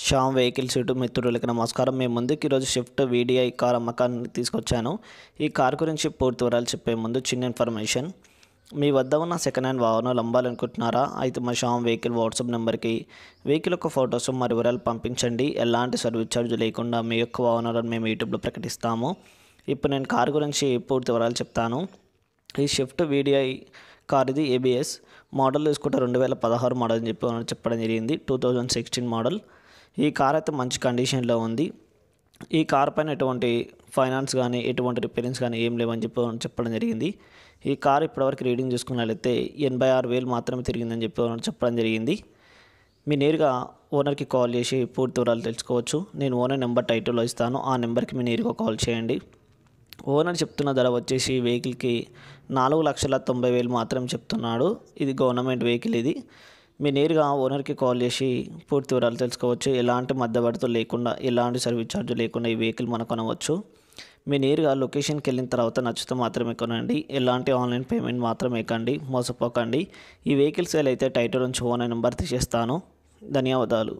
Shyam vehicles YouTube మిత్రులకి నమస్కారం మేము ముందుకు ఈరోజు షిఫ్ట్ వీడిఐ కార్ అమ్మకాన్ని తీసుకొచ్చాను ఈ కార్ గురించి పూర్తి వివరాలు చెప్పే ముందు చిన్న ఇన్ఫర్మేషన్ మీ వద్ద ఉన్న సెకండ్ హ్యాండ్ వాహనాలు అమ్మాలనుకుంటున్నారా అయితే మా షామ్ వెహికల్ వాట్సాప్ నెంబర్కి వెహికల్ యొక్క ఫొటోస్ మరి వివరాలు పంపించండి ఎలాంటి సర్వీస్ ఛార్జ్ లేకుండా మీ యొక్క వాహనాలను మేము యూట్యూబ్లో ప్రకటిస్తాము ఇప్పుడు నేను కార్ గురించి పూర్తి వివరాలు చెప్తాను ఈ షిఫ్ట్ వీడిఐ కార్ ఇది ఏబిఎస్ మోడల్ తీసుకుంటే రెండు వేల పదహారు మోడల్ అని చెప్పి చెప్పడం జరిగింది టూ థౌజండ్ సిక్స్టీన్ మోడల్ ఈ కార్ అయితే మంచి కండిషన్లో ఉంది ఈ కార్ పైన ఎటువంటి ఫైనాన్స్ కానీ ఎటువంటి రిపేరింగ్స్ కానీ ఏం లేవని చెప్పి చెప్పడం జరిగింది ఈ కార్ ఇప్పటివరకు రీడింగ్ చూసుకున్నట్లయితే ఎనభై ఆరు వేలు మాత్రమే తిరిగిందని చెప్పి చెప్పడం జరిగింది మీ నేరుగా ఓనర్కి కాల్ చేసి పూర్తి వివరాలు తెలుసుకోవచ్చు నేను ఓనర్ నెంబర్ టైటిల్లో ఇస్తాను ఆ నెంబర్కి మీ నేరుగా కాల్ చేయండి ఓనర్ చెప్తున్న ధర వచ్చేసి వెహికల్కి నాలుగు లక్షల తొంభై వేలు మాత్రమే చెప్తున్నాడు ఇది గవర్నమెంట్ వెహికల్ ఇది మీరు నేరుగా ఓనర్కి కాల్ చేసి పూర్తి వివరాలు తెలుసుకోవచ్చు ఎలాంటి మధ్యవర్తులు లేకుండా ఎలాంటి సర్వీస్ ఛార్జ్ లేకుండా ఈ వెహికల్ మనం కొనవచ్చు మీరు నేరుగా లొకేషన్కి వెళ్ళిన తర్వాత నచ్చితే మాత్రమే కొనండి ఎలాంటి ఆన్లైన్ పేమెంట్ మాత్రమే కండి మోసపోకండి ఈ వెహికల్ సేల్ అయితే టైటిల్ నుంచి ఓనర్ నెంబర్ తీసేస్తాను ధన్యవాదాలు